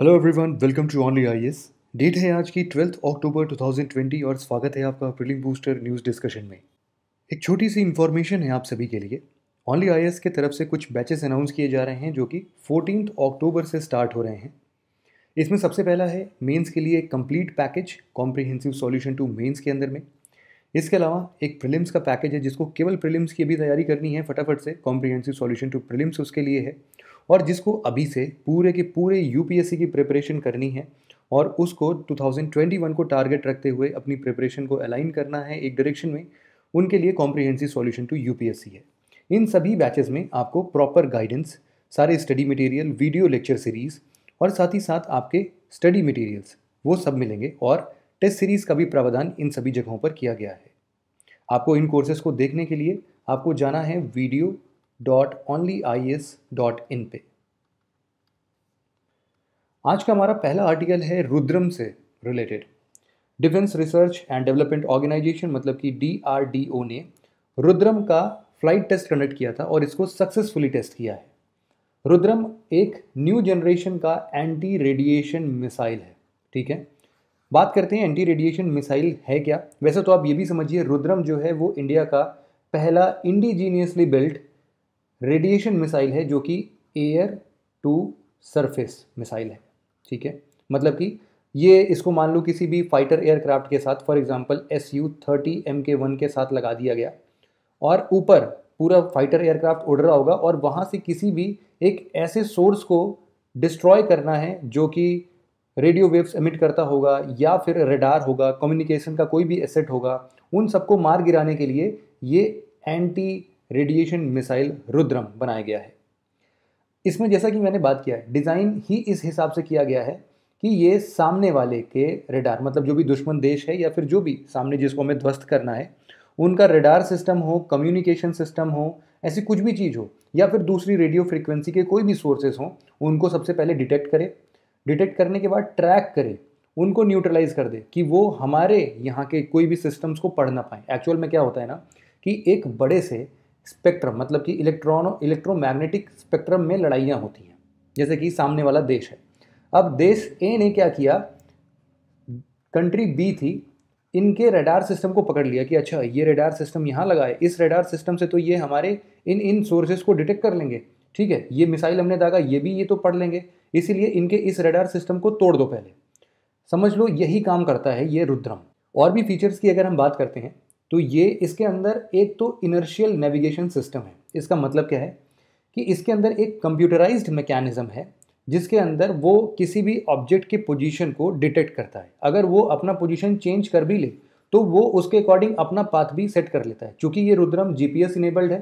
hello everyone welcome to only I S date है आज की ट्वेल्थ अक्टूबर 2020 और स्वागत है आपका प्रिलिम बूस्टर न्यूज़ डिस्कशन में एक छोटी सी इन्फॉर्मेशन है आप सभी के लिए ऑनली आई e के तरफ से कुछ बैचेस अनाउंस किए जा रहे हैं जो कि फोर्टीन अक्टूबर से स्टार्ट हो रहे हैं इसमें सबसे पहला है मेन्स के लिए complete package comprehensive solution to mains के अंदर में इसके अलावा एक प्रिलिम्स का पैकेज है जिसको केवल प्रिलिम्स की भी तैयारी करनी है फटाफट से कॉम्प्रीहेंसिव सॉल्यूशन टू प्रिलिम्स उसके लिए है और जिसको अभी से पूरे के पूरे यूपीएससी की प्रिपरेशन करनी है और उसको 2021 को टारगेट रखते हुए अपनी प्रिपरेशन को अलाइन करना है एक डायरेक्शन में उनके लिए कॉम्प्रिहेंसिव सॉल्यूशन टू यूपीएससी है इन सभी बैचेस में आपको प्रॉपर गाइडेंस सारे study material video lecture series और साथ ही साथ आपके स्टडी मटेरियल्स वो सब मिलेंगे और टेस्ट सीरीज़ का भी प्रावधान इन सभी जगहों पर किया गया है आपको इन कोर्सेज को देखने के लिए आपको जाना है video dot only I S dot in पे आज का हमारा पहला आर्टिकल है रुद्रम से related defence research and development organisation मतलब कि डी ने रुद्रम का फ्लाइट टेस्ट कंडक्ट किया था और इसको सक्सेसफुली टेस्ट किया है रुद्रम एक न्यू जनरेशन का एंटी रेडिएशन मिसाइल है ठीक है बात करते हैं एंटी रेडिएशन मिसाइल है क्या वैसे तो आप ये भी समझिए रुद्रम जो है वो इंडिया का पहला इंडिजीनियसली बिल्ट रेडिएशन मिसाइल है जो कि एयर टू सरफेस मिसाइल है ठीक है मतलब कि ये इसको मान लो किसी भी फाइटर एयरक्राफ्ट के साथ for example S U thirty M K one के साथ लगा दिया गया और ऊपर पूरा फाइटर एयरक्राफ्ट उड़ रहा होगा और वहाँ से किसी भी एक ऐसे सोर्स को डिस्ट्रॉय करना है जो कि रेडियो वेव्स एमिट करता होगा या फिर रेडार होगा कम्युनिकेशन का कोई भी एसेट होगा उन सबको मार गिराने के लिए ये एंटी रेडिएशन मिसाइल रुद्रम बनाया गया है इसमें जैसा कि मैंने बात किया डिज़ाइन ही इस हिसाब से किया गया है कि ये सामने वाले के रेडार मतलब जो भी दुश्मन देश है या फिर जो भी सामने जिसको हमें ध्वस्त करना है उनका रेडार सिस्टम हो कम्युनिकेशन सिस्टम हो ऐसी कुछ भी चीज़ हो या फिर दूसरी रेडियो फ्रिक्वेंसी के कोई भी सोर्सेज हों उनको सबसे पहले डिटेक्ट करे डिटेक्ट करने के बाद ट्रैक करे उनको न्यूट्रलाइज कर दे कि वो हमारे यहाँ के कोई भी सिस्टम्स को पढ़ ना पाए एक्चुअल में क्या होता है ना कि एक बड़े से स्पेक्ट्रम मतलब कि इलेक्ट्रॉनो इलेक्ट्रोमैग्नेटिक स्पेक्ट्रम में लड़ाइयाँ होती हैं जैसे कि सामने वाला देश है अब देश ए ने क्या किया कंट्री बी थी इनके रेडार सिस्टम को पकड़ लिया कि अच्छा ये रेडार सिस्टम यहाँ लगाए इस रेडार सिस्टम से तो ये हमारे इन इन सोर्सेज को डिटेक्ट कर लेंगे ठीक है ये मिसाइल हमने दागा ये भी ये तो पढ़ लेंगे इसीलिए इनके इस रेडार सिस्टम को तोड़ दो पहले समझ लो यही काम करता है ये रुद्रम और भी फीचर्स की अगर हम बात करते हैं तो ये इसके अंदर एक तो इनर्शियल नेविगेशन सिस्टम है इसका मतलब क्या है कि इसके अंदर एक कंप्यूटराइज्ड मैकेनिज़्म है जिसके अंदर वो किसी भी ऑब्जेक्ट की पोजीशन को डिटेक्ट करता है अगर वो अपना पोजीशन चेंज कर भी ले तो वो उसके अकॉर्डिंग अपना पाथ भी सेट कर लेता है क्योंकि ये रुद्रम जीपीएस इनेबल्ड है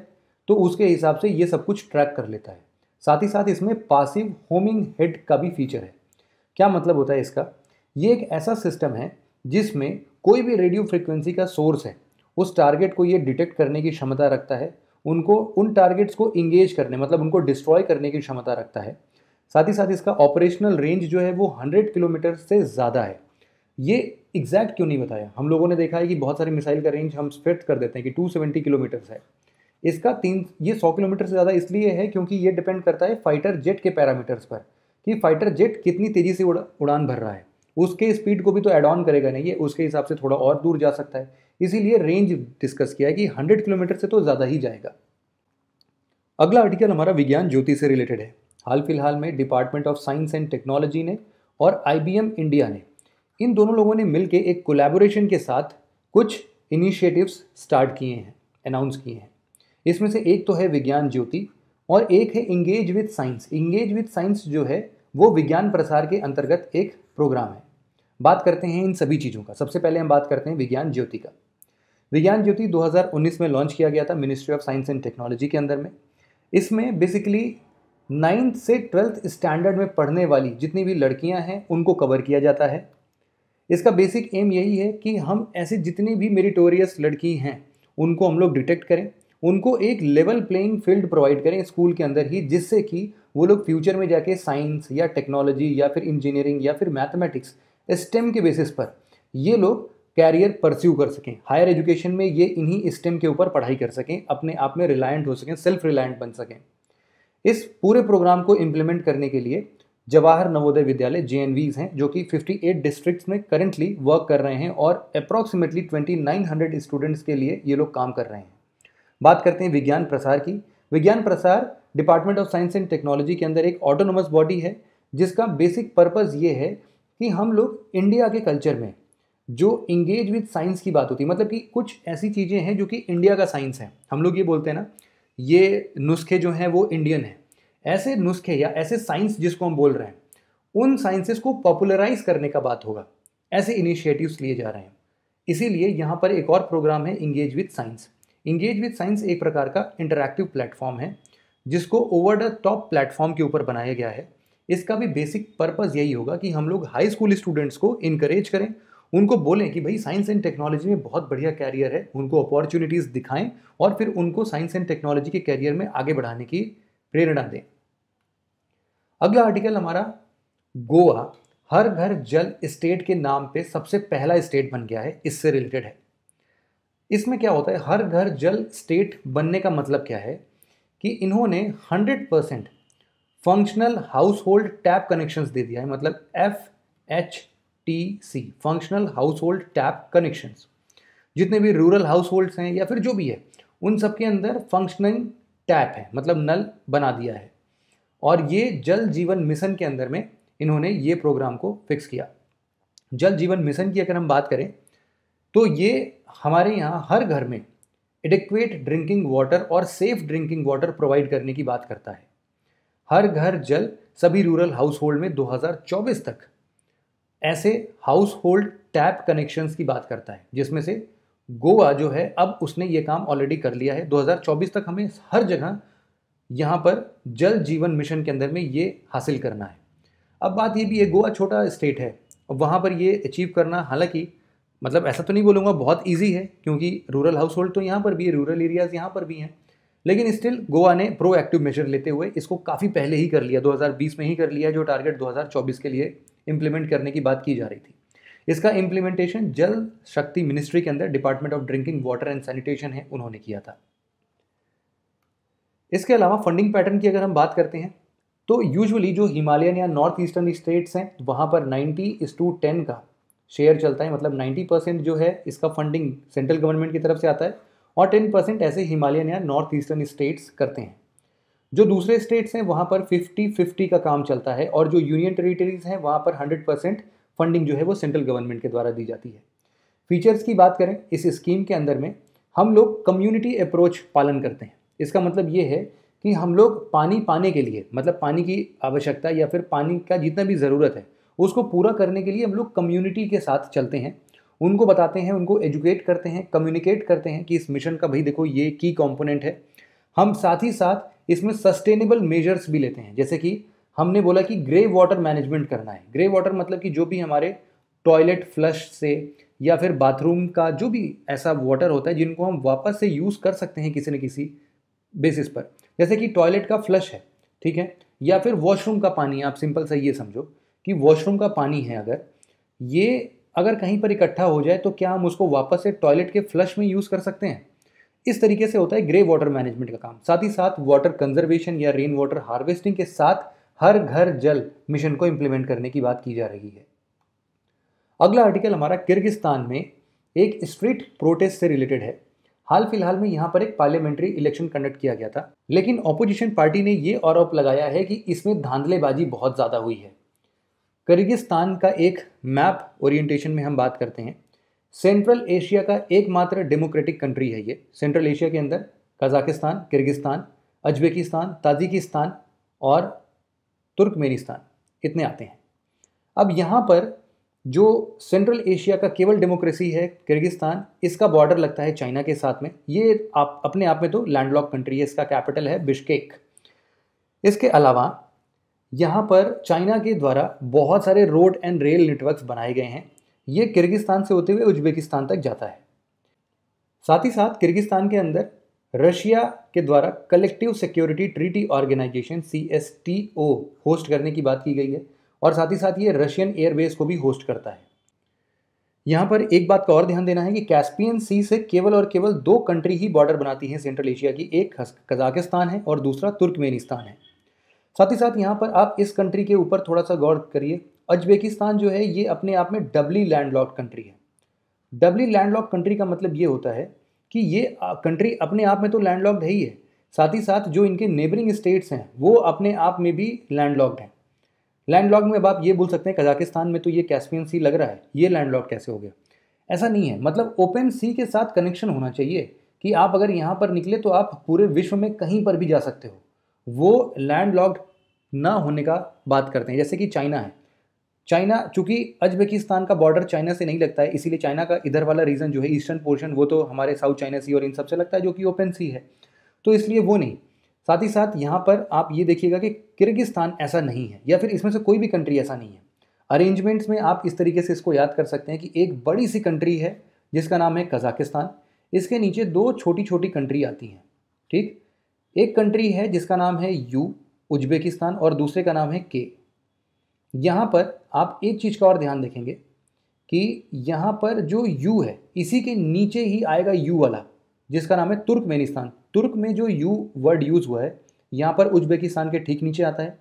तो उसके हिसाब से ये सब कुछ ट्रैक कर लेता है साथ ही साथ इसमें पासिव होमिंग हेड का भी फीचर है क्या मतलब होता है इसका ये एक ऐसा सिस्टम है जिसमें कोई भी रेडियो फ्रिक्वेंसी का सोर्स है उस टारगेट को ये डिटेक्ट करने की क्षमता रखता है उनको उन टारगेट्स को इंगेज करने मतलब उनको डिस्ट्रॉय करने की क्षमता रखता है साथ ही साथ इसका ऑपरेशनल रेंज जो है वो हंड्रेड किलोमीटर से ज़्यादा है ये एग्जैक्ट क्यों नहीं बताया हम लोगों ने देखा है कि बहुत सारी मिसाइल का रेंज हम स्पेट कर देते हैं कि टू सेवेंटी किलोमीटर्स है इसका तीन ये सौ किलोमीटर से ज़्यादा इसलिए है क्योंकि ये डिपेंड करता है फाइटर जेट के पैरामीटर्स पर कि फाइटर जेट कितनी तेज़ी से उड़ान भर रहा है उसके स्पीड को भी तो एड ऑन करेगा नहीं ये उसके हिसाब से थोड़ा और दूर जा सकता है इसीलिए रेंज डिस्कस किया है कि हंड्रेड किलोमीटर से तो ज़्यादा ही जाएगा अगला आर्टिकल हमारा विज्ञान ज्योति से रिलेटेड है हाल फिलहाल में department of science and technology ने और आई इंडिया ने इन दोनों लोगों ने मिलकर एक कोलेबोरेशन के साथ कुछ इनिशिएटिव्स स्टार्ट किए हैं अनाउंस किए हैं इसमें से एक तो है विज्ञान ज्योति और एक है engage with science engage with science जो है वो विज्ञान प्रसार के अंतर्गत एक प्रोग्राम है बात करते हैं इन सभी चीज़ों का सबसे पहले हम बात करते हैं विज्ञान ज्योति का विज्ञान ज्योति 2019 में लॉन्च किया गया था ministry of science and technology के अंदर में इसमें बेसिकली नाइन्थ से ट्वेल्थ स्टैंडर्ड में पढ़ने वाली जितनी भी लड़कियां हैं उनको कवर किया जाता है इसका बेसिक एम यही है कि हम ऐसे जितनी भी मेरिटोरियस लड़की हैं उनको हम लोग डिटेक्ट करें उनको एक लेवल प्लेइंग फील्ड प्रोवाइड करें स्कूल के अंदर ही जिससे कि वो लोग फ्यूचर में जाके साइंस या टेक्नोलॉजी या फिर इंजीनियरिंग या फिर मैथमेटिक्स स्टेम e के बेसिस पर ये लोग कैरियर परस्यू कर सकें हायर एजुकेशन में ये इन्हीं स्टेम के ऊपर पढ़ाई कर सकें अपने आप में रिलायंट हो सकें सेल्फ रिलायंट बन सकें इस पूरे प्रोग्राम को इम्प्लीमेंट करने के लिए जवाहर नवोदय विद्यालय जे हैं जो कि 58 डिस्ट्रिक्ट में करेंटली वर्क कर रहे हैं और अप्रॉक्सीमेटली 2900 स्टूडेंट्स के लिए ये लोग काम कर रहे हैं बात करते हैं विज्ञान प्रसार की विज्ञान प्रसार department of science and technology के अंदर एक ऑटोनोमस बॉडी है जिसका बेसिक पर्पज़ ये है कि हम लोग इंडिया के कल्चर में जो इंगेज विद साइंस की बात होती है मतलब कि कुछ ऐसी चीज़ें हैं जो कि इंडिया का साइंस है हम लोग ये बोलते हैं ना ये नुस्खे जो हैं वो इंडियन हैं ऐसे नुस्खे या ऐसे साइंस जिसको हम बोल रहे हैं उन साइंसेस को पॉपुलराइज करने का बात होगा ऐसे इनिशिएटिव्स लिए जा रहे हैं इसीलिए यहाँ पर एक और प्रोग्राम है engage with science engage with science एक प्रकार का इंटरेक्टिव प्लेटफॉर्म है जिसको ओवर द टॉप प्लेटफॉर्म के ऊपर बनाया गया है इसका भी बेसिक पर्पज़ यही होगा कि हम लोग हाई स्कूल स्टूडेंट्स को इनक्रेज करें उनको बोलें कि भाई साइंस एंड टेक्नोलॉजी में बहुत बढ़िया कैरियर है उनको अपॉर्चुनिटीज़ दिखाएं और फिर उनको साइंस एंड टेक्नोलॉजी के कैरियर में आगे बढ़ाने की प्रेरणा दें अगला आर्टिकल हमारा गोवा हर घर जल स्टेट के नाम पे सबसे पहला स्टेट बन गया है इससे रिलेटेड है इसमें क्या होता है हर घर जल स्टेट बनने का मतलब क्या है कि इन्होंने 100 percent functional household tap connection दे दिया है मतलब F H T C functional household tap connections जितने भी रूरल हाउस होल्ड्स हैं या फिर जो भी है उन सब के अंदर फंक्शनिंग टैप है मतलब नल बना दिया है और ये जल जीवन मिशन के अंदर में इन्होंने ये प्रोग्राम को फिक्स किया जल जीवन मिशन की अगर हम बात करें तो ये हमारे यहाँ हर घर में एडिक्वेट ड्रिंकिंग वाटर और सेफ ड्रिंकिंग वाटर प्रोवाइड करने की बात करता है हर घर जल सभी रूरल हाउस होल्ड में 2024 तक ऐसे हाउस होल्ड टैप कनेक्शंस की बात करता है जिसमें से गोवा जो है अब उसने ये काम ऑलरेडी कर लिया है 2024 तक हमें हर जगह यहाँ पर जल जीवन मिशन के अंदर में ये हासिल करना है अब बात ये भी है गोवा छोटा स्टेट है वहाँ पर ये अचीव करना हालांकि मतलब ऐसा तो नहीं बोलूँगा बहुत ईजी है क्योंकि रूरल हाउस होल्ड तो यहाँ पर भी है रूरल एरियाज़ यहाँ पर भी हैं लेकिन स्टिल गोवा ने प्रोएक्टिव मेजर लेते हुए इसको काफ़ी पहले ही कर लिया 2020 में ही कर लिया जो टारगेट 2024 के लिए इम्प्लीमेंट करने की बात की जा रही थी इसका इम्प्लीमेंटेशन जल शक्ति मिनिस्ट्री के अंदर department of drinking water and sanitation है उन्होंने किया था इसके अलावा फंडिंग पैटर्न की अगर हम बात करते हैं तो यूजुअली जो हिमालयन या नॉर्थ ईस्टर्न स्टेट्स हैं वहाँ पर नाइन्टी इस टू टेन का शेयर चलता है मतलब नाइन्टी परसेंट जो है इसका फंडिंग सेंट्रल गवर्नमेंट की तरफ से आता है और टेन परसेंट ऐसे हिमालयन या नॉर्थ ईस्टर्न स्टेट्स करते हैं जो दूसरे स्टेट्स हैं वहाँ पर 50-50 का काम चलता है और जो यूनियन टेरिटरीज हैं वहाँ पर 100 परसेंट फंडिंग जो है वो सेंट्रल गवर्नमेंट के द्वारा दी जाती है फीचर्स की बात करें इस स्कीम के अंदर में हम लोग कम्युनिटी अप्रोच पालन करते हैं इसका मतलब ये है कि हम लोग पानी पाने के लिए मतलब पानी की आवश्यकता या फिर पानी का जितना भी ज़रूरत है उसको पूरा करने के लिए हम लोग कम्युनिटी के साथ चलते हैं उनको बताते हैं उनको एजुकेट करते हैं कम्युनिकेट करते हैं कि इस मिशन का भाई देखो ये की कॉम्पोनेंट है हम साथ ही साथ इसमें सस्टेनेबल मेजर्स भी लेते हैं जैसे कि हमने बोला कि ग्रे वाटर मैनेजमेंट करना है ग्रे वाटर मतलब कि जो भी हमारे टॉयलेट फ्लश से या फिर बाथरूम का जो भी ऐसा वाटर होता है जिनको हम वापस से यूज़ कर सकते हैं किसी न किसी बेसिस पर जैसे कि टॉयलेट का फ्लश है ठीक है या फिर वॉशरूम का पानी आप सिंपल सा ये समझो कि वॉशरूम का पानी है अगर ये अगर कहीं पर इकट्ठा हो जाए तो क्या हम उसको वापस से टॉयलेट के फ्लश में यूज़ कर सकते हैं इस तरीके से होता है ग्रे वाटर मैनेजमेंट का काम साथ ही साथ वाटर कंजर्वेशन या रेन वाटर हार्वेस्टिंग के साथ हर घर जल मिशन को इम्प्लीमेंट करने की बात की जा रही है अगला आर्टिकल हमारा किर्गिस्तान में एक स्ट्रीट प्रोटेस्ट से रिलेटेड है हाल फिलहाल में यहाँ पर एक पार्लियामेंट्री इलेक्शन कंडक्ट किया गया था लेकिन ऑपोजिशन पार्टी ने ये आरोप लगाया है कि इसमें धांधलेबाजी बहुत ज़्यादा हुई है किर्गिस्तान का एक मैप ओरिएंटेशन में हम बात करते हैं सेंट्रल एशिया का एकमात्र डेमोक्रेटिक कंट्री है ये सेंट्रल एशिया के अंदर कजाकिस्तान किर्गिस्तान अजबेकिस्तान ताजिकिस्तान और तुर्कमेनिस्तान इतने आते हैं अब यहाँ पर जो सेंट्रल एशिया का केवल डेमोक्रेसी है किर्गिस्तान इसका बॉर्डर लगता है चाइना के साथ में ये आप अपने आप में तो लैंडलॉक कंट्री है इसका कैपिटल है बिश्केक इसके अलावा यहाँ पर चाइना के द्वारा बहुत सारे रोड एंड रेल नेटवर्क्स बनाए गए हैं ये किर्गिस्तान से होते हुए उज्बेकिस्तान तक जाता है साथ ही साथ किर्गिस्तान के अंदर रशिया के द्वारा collective security treaty organisation C S T O host करने की बात की गई है और साथ ही साथ ये रशियन एयरबेस को भी होस्ट करता है यहाँ पर एक बात का और ध्यान देना है कि कैस्पियन सी से केवल और केवल दो कंट्री ही बॉर्डर बनाती हैं सेंट्रल एशिया की एक कजाकिस्तान है और दूसरा तुर्कमेनिस्तान है साथ ही साथ यहाँ पर आप इस कंट्री के ऊपर थोड़ा सा गौर करिए उज्बेकिस्तान जो है ये अपने आप में डबली लैंड कंट्री है डबली लैंड कंट्री का मतलब ये होता है कि ये कंट्री अपने आप में तो लैंड है ही है साथ ही साथ जो इनके नेबरिंग स्टेट्स हैं वो अपने आप में भी लैंड हैं लैंड में अब आप ये बोल सकते हैं कजाकिस्तान में तो ये कैस्पियन सी लग रहा है ये लैंड कैसे हो गया ऐसा नहीं है मतलब ओपन सी के साथ कनेक्शन होना चाहिए कि आप अगर यहाँ पर निकले तो आप पूरे विश्व में कहीं पर भी जा सकते हो वो लैंड ना होने का बात करते हैं जैसे कि चाइना है चाइना चूंकि अजबेकिस्तान का बॉर्डर चाइना से नहीं लगता है इसीलिए चाइना का इधर वाला रीजन जो है ईस्टर्न पोर्शन वो तो हमारे साउथ चाइना सी और इन सबसे लगता है जो कि ओपन सी है तो इसलिए वो नहीं साथ ही साथ यहाँ पर आप ये देखिएगा कि किर्गिस्तान ऐसा नहीं है या फिर इसमें से कोई भी कंट्री ऐसा नहीं है अरेंजमेंट्स में आप इस तरीके से इसको याद कर सकते हैं कि एक बड़ी सी कंट्री है जिसका नाम है कजाकिस्तान इसके नीचे दो छोटी छोटी कंट्री आती हैं ठीक एक कंट्री है जिसका नाम है यू उज्बेकिस्तान और दूसरे का नाम है के यहाँ पर आप एक चीज़ का और ध्यान देखेंगे कि यहाँ पर जो यू है इसी के नीचे ही आएगा यू वाला जिसका नाम है तुर्कमेनिस्तान तुर्क में जो यू वर्ड यूज़ हुआ है यहाँ पर उज्बेकिस्तान के ठीक नीचे आता है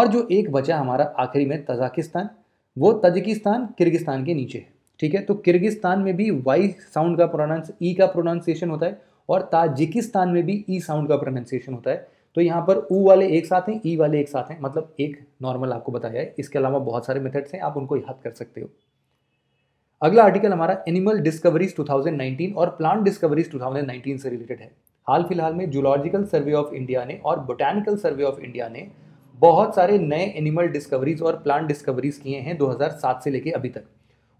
और जो एक बचा हमारा आखिरी में तजाकिस्तान वो तजिकिस्तान किर्गिस्तान के नीचे है ठीक है तो किर्गिस्तान में भी वाई साउंड का प्रोनाउंस ई e का प्रोनाउंसिएशन होता है और ताजिकिस्तान में भी ई e साउंड का प्रोनाउंसिएशन होता है तो यहाँ पर ऊ वाले एक साथ हैं ई वाले एक साथ हैं मतलब एक नॉर्मल आपको बताया है इसके अलावा बहुत सारे मेथड्स हैं आप उनको याद कर सकते हो अगला आर्टिकल हमारा एनिमल डिस्कवरीज 2019 और प्लांट डिस्कवरीज 2019 से रिलेटेड है हाल फिलहाल में जूलॉजिकल सर्वे ऑफ इंडिया ने और बोटानिकल सर्वे ऑफ इंडिया ने बहुत सारे नए एनिमल डिस्कवरीज और प्लांट डिस्कवरीज किए हैं 2007 से लेकर अभी तक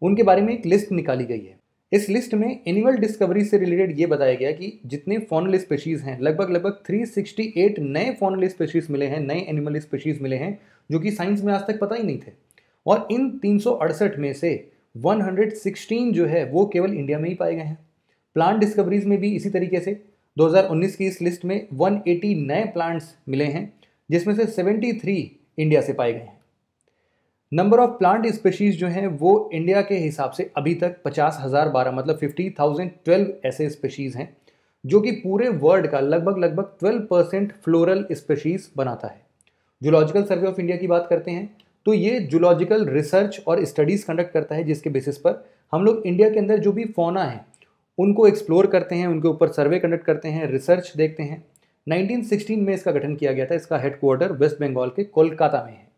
उनके बारे में एक लिस्ट निकाली गई है इस लिस्ट में एनिमल डिस्कवरी से रिलेटेड ये बताया गया कि जितने फॉनल स्पेशीज़ हैं लगभग लगभग 368 नए फॉनल स्पेशीज़ मिले हैं नए एनिमल स्पेशीज़ मिले हैं जो कि साइंस में आज तक पता ही नहीं थे और इन तीन में से 116 जो है वो केवल इंडिया में ही पाए गए हैं प्लांट डिस्कवरीज में भी इसी तरीके से 2019 की इस लिस्ट में 180 नए प्लांट्स मिले हैं जिसमें से 73 इंडिया से पाए गए हैं नंबर ऑफ प्लांट स्पेशीज जो हैं वो इंडिया के हिसाब से अभी तक पचास हज़ार बारह मतलब फिफ्टी थाउजेंड ट्वेल्व ऐसे स्पेशीज़ हैं जो कि पूरे वर्ल्ड का लगभग लगभग ट्वेल्व परसेंट फ्लोरल स्पेशीज़ बनाता है जूलॉजिकल सर्वे ऑफ इंडिया की बात करते हैं तो ये जूलॉजिकल रिसर्च और स्टडीज़ कंडक्ट करता है जिसके बेसिस पर हम लोग इंडिया के अंदर जो भी फोना है उनको एक्सप्लोर करते हैं उनके ऊपर सर्वे कंडक्ट करते हैं रिसर्च देखते हैं 1916 में इसका गठन किया गया था इसका हेडक्वार्टर वेस्ट बंगाल के कोलकाता में है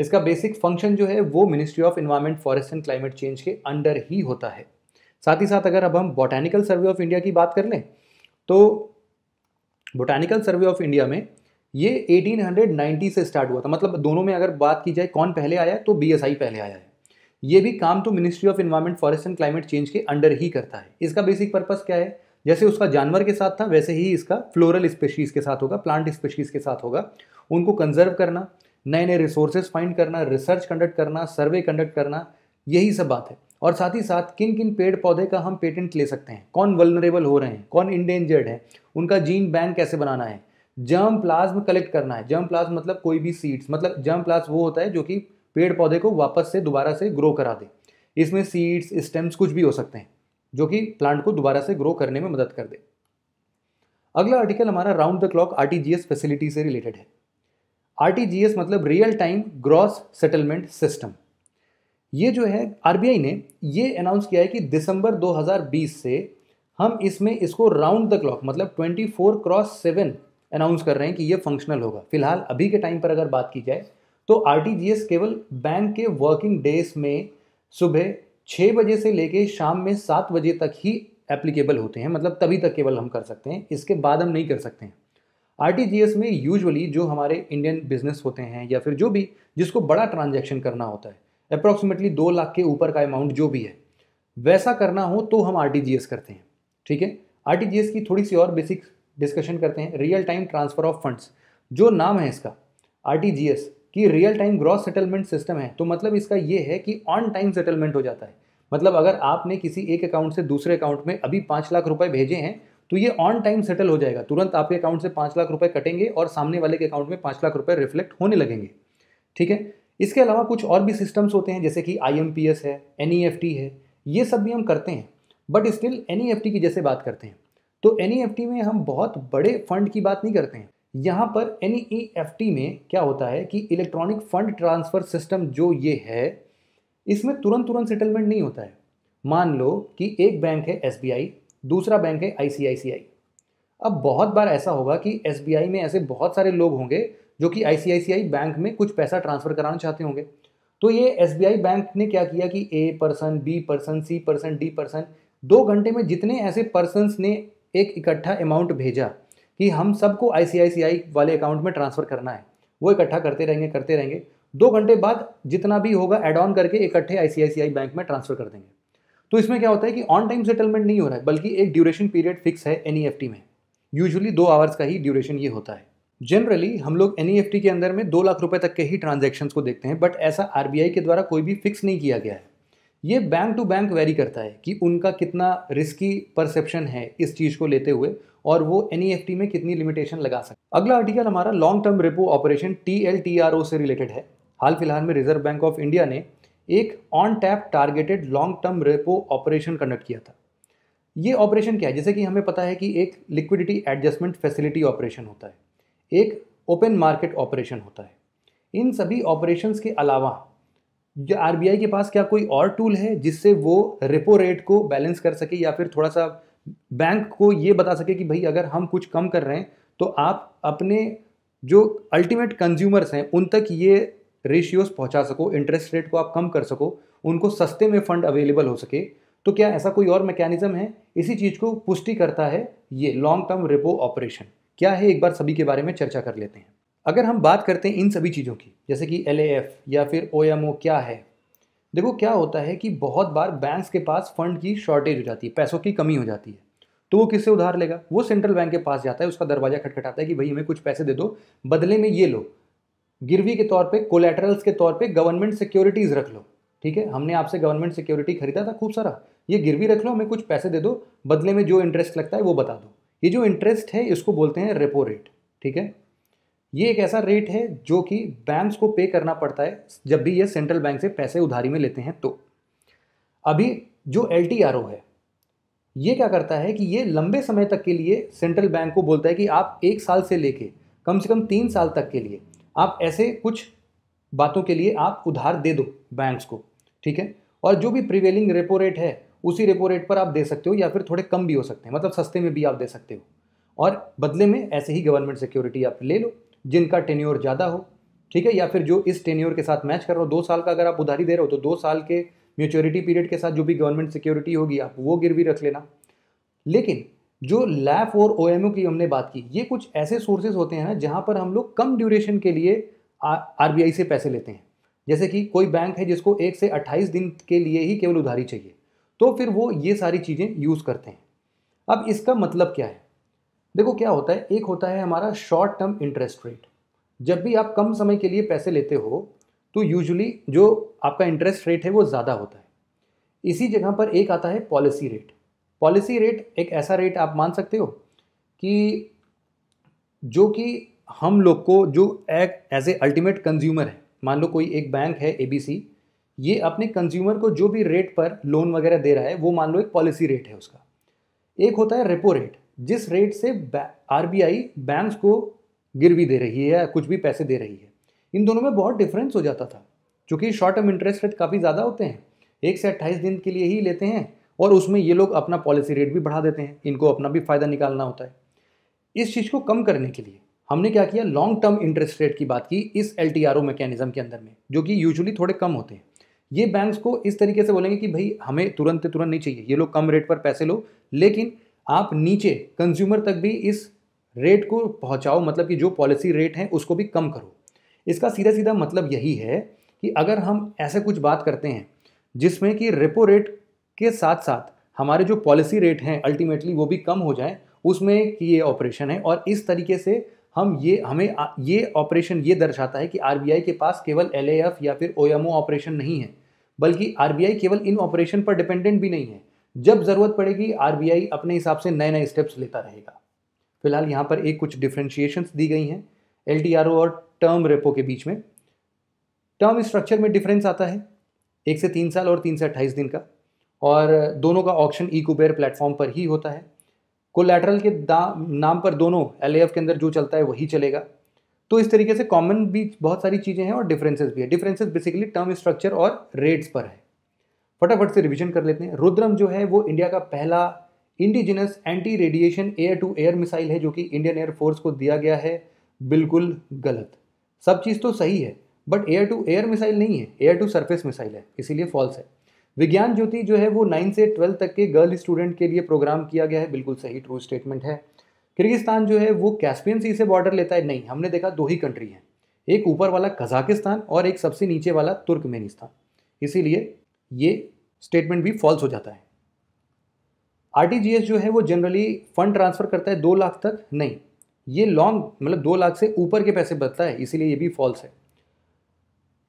इसका बेसिक फंक्शन जो है वो ministry of environment forest and climate change के अंडर ही होता है साथ ही साथ अगर अब हम बॉटैनिकल सर्वे ऑफ इंडिया की बात कर लें तो बोटैनिकल सर्वे ऑफ इंडिया में ये 1890 से स्टार्ट हुआ था मतलब दोनों में अगर बात की जाए कौन पहले आया तो बी पहले आया है ये भी काम तो ministry of environment forest and climate change के अंडर ही करता है इसका बेसिक पर्पज़ क्या है जैसे उसका जानवर के साथ था वैसे ही इसका फ्लोरल स्पेशीज़ के साथ होगा प्लांट स्पेशीज़ के साथ होगा उनको कंजर्व करना नए नए रिसोर्सेज फाइंड करना रिसर्च कंडक्ट करना सर्वे कंडक्ट करना यही सब बात है और साथ ही साथ किन किन पेड़ पौधे का हम पेटेंट ले सकते हैं कौन वलनरेबल हो रहे हैं कौन इंडेंजर्ड है उनका जीन बैंक कैसे बनाना है जर्म प्लाज्म कलेक्ट करना है जर्म प्लाज्म मतलब कोई भी सीड्स मतलब जर्म प्लाज्म वो होता है जो कि पेड़ पौधे को वापस से दोबारा से ग्रो करा दे इसमें सीड्स स्टेम्स कुछ भी हो सकते हैं जो कि प्लांट को दोबारा से ग्रो करने में मदद कर दे अगला आर्टिकल हमारा round the clock RTGS facility से रिलेटेड है आर मतलब real time gross settlement system ये जो है आर ने ये अनाउंस किया है कि दिसंबर 2020 से हम इसमें इसको राउंड द क्लॉक मतलब 24 फोर क्रॉस सेवन अनाउंस कर रहे हैं कि ये फंक्शनल होगा फिलहाल अभी के टाइम पर अगर बात की जाए तो आर केवल बैंक के वर्किंग डेज में सुबह छः बजे से लेके शाम में सात बजे तक ही एप्लीकेबल होते हैं मतलब तभी तक केवल हम कर सकते हैं इसके बाद हम नहीं कर सकते हैं आर में यूजली जो हमारे इंडियन बिजनेस होते हैं या फिर जो भी जिसको बड़ा ट्रांजेक्शन करना होता है अप्रॉक्सीमेटली दो लाख के ऊपर का अमाउंट जो भी है वैसा करना हो तो हम आर करते हैं ठीक है आर की थोड़ी सी और बेसिक डिस्कशन करते हैं real time transfer of funds जो नाम है इसका आर कि real time gross settlement system है तो मतलब इसका ये है कि ऑन टाइम सेटलमेंट हो जाता है मतलब अगर आपने किसी एक अकाउंट से दूसरे अकाउंट में अभी पाँच लाख रुपए भेजे हैं तो ये ऑन टाइम सेटल हो जाएगा तुरंत आपके अकाउंट से पाँच लाख रुपये कटेंगे और सामने वाले के अकाउंट में पाँच लाख रुपये रिफ्लेक्ट होने लगेंगे ठीक है इसके अलावा कुछ और भी सिस्टम्स होते हैं जैसे कि आई है एन e है ये सब भी हम करते हैं बट स्टिल एन की जैसे बात करते हैं तो एन e में हम बहुत बड़े फंड की बात नहीं करते हैं यहाँ पर एन e में क्या होता है कि इलेक्ट्रॉनिक फंड ट्रांसफ़र सिस्टम जो ये है इसमें तुरंत तुरंत सेटलमेंट नहीं होता है मान लो कि एक बैंक है एस दूसरा बैंक है आई अब बहुत बार ऐसा होगा कि एस में ऐसे बहुत सारे लोग होंगे जो कि आई बैंक में कुछ पैसा ट्रांसफ़र कराना चाहते होंगे तो ये एस बैंक ने क्या किया कि A person B person C person D person दो घंटे में जितने ऐसे पर्सनस ने एक इकट्ठा अमाउंट भेजा कि हम सबको आई वाले अकाउंट में ट्रांसफ़र करना है वो इकट्ठा करते रहेंगे करते रहेंगे दो घंटे बाद जितना भी होगा एड ऑन करके इकट्ठे आई बैंक में ट्रांसफ़र कर देंगे तो इसमें क्या होता है कि ऑन टाइम सेटलमेंट नहीं हो रहा है बल्कि एक ड्यूरेशन पीरियड फिक्स है एन e में यूजुअली दो आवर्स का ही ड्यूरेशन ये होता है जनरली हम लोग एन e के अंदर में दो लाख रुपए तक के ही ट्रांजेक्शन को देखते हैं बट ऐसा आर के द्वारा कोई भी फिक्स नहीं किया गया है ये बैंक टू बैंक वेरी करता है कि उनका कितना रिस्की परसेप्शन है इस चीज़ को लेते हुए और वो एन e में कितनी लिमिटेशन लगा सकते अगला आर्टिकल हमारा long term repo operation T से रिलेटेड है हाल फिलहाल में रिजर्व बैंक ऑफ इंडिया ने एक on tap targeted long term repo operation conduct किया था ये ऑपरेशन क्या है जैसे कि हमें पता है कि एक लिक्विडिटी एडजस्टमेंट फैसिलिटी ऑपरेशन होता है एक ओपन मार्केट ऑपरेशन होता है इन सभी ऑपरेशंस के अलावा जो आर के पास क्या कोई और टूल है जिससे वो रेपो रेट को बैलेंस कर सके या फिर थोड़ा सा बैंक को ये बता सके कि भाई अगर हम कुछ कम कर रहे हैं तो आप अपने जो अल्टीमेट कंज्यूमर्स हैं उन तक ये रेशियोज पहुंचा सको इंटरेस्ट रेट को आप कम कर सको उनको सस्ते में फंड अवेलेबल हो सके तो क्या ऐसा कोई और मैकेनिज्म है इसी चीज़ को पुष्टि करता है ये लॉन्ग टर्म रेपो ऑपरेशन क्या है एक बार सभी के बारे में चर्चा कर लेते हैं अगर हम बात करते हैं इन सभी चीज़ों की जैसे कि एल या फिर ओ क्या है देखो क्या होता है कि बहुत बार बैंक्स के पास फंड की शॉर्टेज हो जाती है पैसों की कमी हो जाती है तो वो किससे उधार लेगा वो सेंट्रल बैंक के पास जाता है उसका दरवाज़ा खटखटाता है कि भाई हमें कुछ पैसे दे दो बदले में ये लो गिरवी के तौर पे कोलेटरल्स के तौर पे गवर्नमेंट सिक्योरिटीज रख लो ठीक है हमने आपसे गवर्नमेंट सिक्योरिटी खरीदा था खूब सारा ये गिरवी रख लो हमें कुछ पैसे दे दो बदले में जो इंटरेस्ट लगता है वो बता दो ये जो इंटरेस्ट है इसको बोलते हैं रेपो रेट ठीक है ये एक ऐसा रेट है जो कि बैंक्स को पे करना पड़ता है जब भी ये सेंट्रल बैंक से पैसे उधारी में लेते हैं तो अभी जो एल है ये क्या करता है कि ये लंबे समय तक के लिए सेंट्रल बैंक को बोलता है कि आप एक साल से लेके कम से कम तीन साल तक के लिए आप ऐसे कुछ बातों के लिए आप उधार दे दो बैंक्स को ठीक है और जो भी प्रिवेलिंग रेपो रेट है उसी रेपो रेट पर आप दे सकते हो या फिर थोड़े कम भी हो सकते हैं मतलब सस्ते में भी आप दे सकते हो और बदले में ऐसे ही गवर्नमेंट सिक्योरिटी आप ले लो जिनका टेन्योर ज़्यादा हो ठीक है या फिर जो इस टेन्योर के साथ मैच कर रहे हो दो साल का अगर आप उधारी दे रहे हो तो दो साल के म्यूचोरिटी पीरियड के साथ जो भी गवर्नमेंट सिक्योरिटी होगी आप वो गिरवी रख लेना लेकिन जो लैफ और ओ की हमने बात की ये कुछ ऐसे सोर्सेज होते हैं ना जहाँ पर हम लोग कम ड्यूरेशन के लिए आर से पैसे लेते हैं जैसे कि कोई बैंक है जिसको एक से अट्ठाईस दिन के लिए ही केवल उधारी चाहिए तो फिर वो ये सारी चीज़ें यूज़ करते हैं अब इसका मतलब क्या है देखो क्या होता है एक होता है हमारा शॉर्ट टर्म इंटरेस्ट रेट जब भी आप कम समय के लिए पैसे लेते हो तो यूजुअली जो आपका इंटरेस्ट रेट है वो ज़्यादा होता है इसी जगह पर एक आता है पॉलिसी रेट पॉलिसी रेट एक ऐसा रेट आप मान सकते हो कि जो कि हम लोग को जो एक एज ए अल्टीमेट कंज्यूमर है मान लो कोई एक बैंक है ए ये अपने कंज्यूमर को जो भी रेट पर लोन वगैरह दे रहा है वो मान लो एक पॉलिसी रेट है उसका एक होता है रेपो रेट जिस रेट से आर बी आई बैंक्स को गिरवी दे रही है या कुछ भी पैसे दे रही है इन दोनों में बहुत डिफरेंस हो जाता था क्योंकि शॉर्ट टर्म इंटरेस्ट रेट काफ़ी ज़्यादा होते हैं एक से अट्ठाईस दिन के लिए ही लेते हैं और उसमें ये लोग अपना पॉलिसी रेट भी बढ़ा देते हैं इनको अपना भी फ़ायदा निकालना होता है इस चीज़ को कम करने के लिए हमने क्या किया लॉन्ग टर्म इंटरेस्ट रेट की बात की इस L T R O mechanism के अंदर में जो कि यूजुअली थोड़े कम होते हैं ये बैंक्स को इस तरीके से बोलेंगे कि भाई हमें तुरंत तुरंत नहीं चाहिए ये लोग कम रेट पर पैसे लो लेकिन आप नीचे कंज्यूमर तक भी इस रेट को पहुंचाओ मतलब कि जो पॉलिसी रेट है उसको भी कम करो इसका सीधा सीधा मतलब यही है कि अगर हम ऐसे कुछ बात करते हैं जिसमें कि रेपो रेट के साथ साथ हमारे जो पॉलिसी रेट हैं अल्टीमेटली वो भी कम हो जाए उसमें कि ये ऑपरेशन है और इस तरीके से हम ये हमें ये ऑपरेशन ये दर्शाता है कि आर के पास केवल एल या फिर ओ ऑपरेशन नहीं है बल्कि आर केवल इन ऑपरेशन पर डिपेंडेंट भी नहीं है जब ज़रूरत पड़ेगी आर अपने हिसाब से नए नए स्टेप्स लेता रहेगा फिलहाल यहाँ पर एक कुछ डिफ्रेंशिएशंस दी गई हैं एल और टर्म रेपो के बीच में टर्म स्ट्रक्चर में डिफरेंस आता है एक से तीन साल और तीन से अट्ठाईस दिन का और दोनों का ऑप्शन ई कुबेर प्लेटफॉर्म पर ही होता है कोलैटरल के नाम पर दोनों एल के अंदर जो चलता है वही चलेगा तो इस तरीके से कॉमन भी बहुत सारी चीज़ें हैं और डिफरेंसेस भी है डिफरेंसेस बेसिकली टर्म स्ट्रक्चर और रेट्स पर है फटाफट से रिवीजन कर लेते हैं रुद्रम जो है वो इंडिया का पहला indigenous anti radiation air to air missile है जो कि इंडियन एयर फोर्स को दिया गया है बिल्कुल गलत सब चीज़ तो सही है but air to air missile नहीं है एयर टू सरफेस मिसाइल है इसीलिए फॉल्स है विज्ञान ज्योति जो है वो नाइन से ट्वेल्थ तक के गर्ल स्टूडेंट के लिए प्रोग्राम किया गया है बिल्कुल सही ट्रू स्टेटमेंट है किर्गिस्तान जो है वो कैस्पियन सी से बॉर्डर लेता है नहीं हमने देखा दो ही कंट्री हैं एक ऊपर वाला कजाकिस्तान और एक सबसे नीचे वाला तुर्कमेनिस्तान इसीलिए ये स्टेटमेंट भी फॉल्स हो जाता है आर जो है वो जनरली फंड ट्रांसफ़र करता है दो लाख तक नहीं ये लॉन्ग मतलब दो लाख से ऊपर के पैसे बचता है इसीलिए ये भी फॉल्स है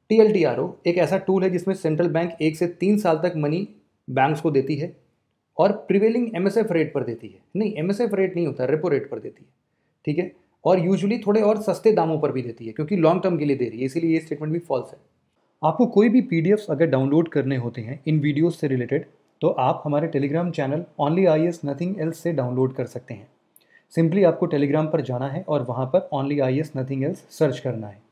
T L T R O एक ऐसा टूल है जिसमें सेंट्रल बैंक एक से तीन साल तक मनी बैंक्स को देती है और prevailing M S F rate पर देती है नहीं एम एस एफ रेट नहीं होता रेपो रेट पर देती है ठीक है और यूजुअली थोड़े और सस्ते दामों पर भी देती है क्योंकि लॉन्ग टर्म के लिए दे रही है इसीलिए ये स्टेटमेंट भी फॉल्स है आपको कोई भी पी अगर डाउनलोड करने होते हैं इन वीडियोज़ से रिलेटेड तो आप हमारे Telegram channel only I S nothing else से डाउनलोड कर सकते हैं सिंपली आपको टेलीग्राम पर जाना है और वहाँ पर only I S nothing else search करना है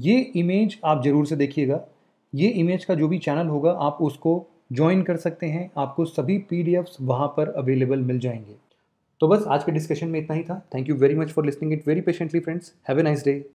ये इमेज आप ज़रूर से देखिएगा ये इमेज का जो भी चैनल होगा आप उसको ज्वाइन कर सकते हैं आपको सभी पी डी एफ्स वहाँ पर अवेलेबल मिल जाएंगे तो बस आज के डिस्कशन में इतना ही था thank you very much for listening it very patiently friends have a nice day